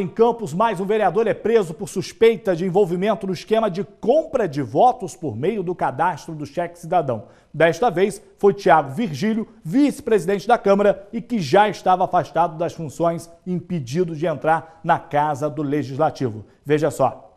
Em Campos, mais um vereador é preso por suspeita de envolvimento no esquema de compra de votos por meio do cadastro do cheque cidadão. Desta vez, foi Tiago Virgílio, vice-presidente da Câmara e que já estava afastado das funções, impedido de entrar na Casa do Legislativo. Veja só,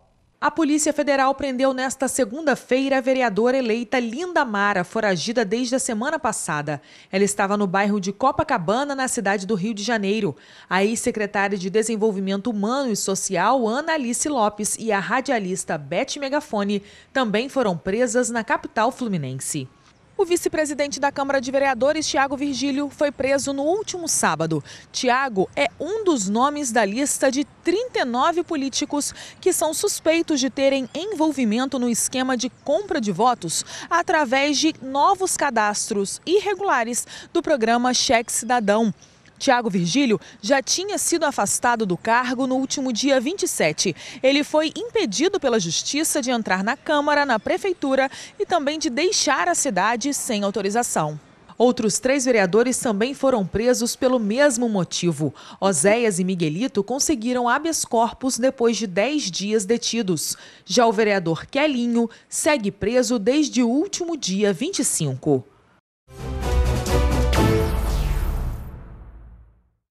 a Polícia Federal prendeu nesta segunda-feira a vereadora eleita Linda Mara, foragida desde a semana passada. Ela estava no bairro de Copacabana, na cidade do Rio de Janeiro. A ex-secretária de Desenvolvimento Humano e Social, Ana Alice Lopes, e a radialista Beth Megafone também foram presas na capital fluminense. O vice-presidente da Câmara de Vereadores, Tiago Virgílio, foi preso no último sábado. Tiago é um dos nomes da lista de 39 políticos que são suspeitos de terem envolvimento no esquema de compra de votos através de novos cadastros irregulares do programa Cheque Cidadão. Tiago Virgílio já tinha sido afastado do cargo no último dia 27. Ele foi impedido pela Justiça de entrar na Câmara, na Prefeitura e também de deixar a cidade sem autorização. Outros três vereadores também foram presos pelo mesmo motivo. Oséias e Miguelito conseguiram habeas corpus depois de 10 dias detidos. Já o vereador Quelinho segue preso desde o último dia 25.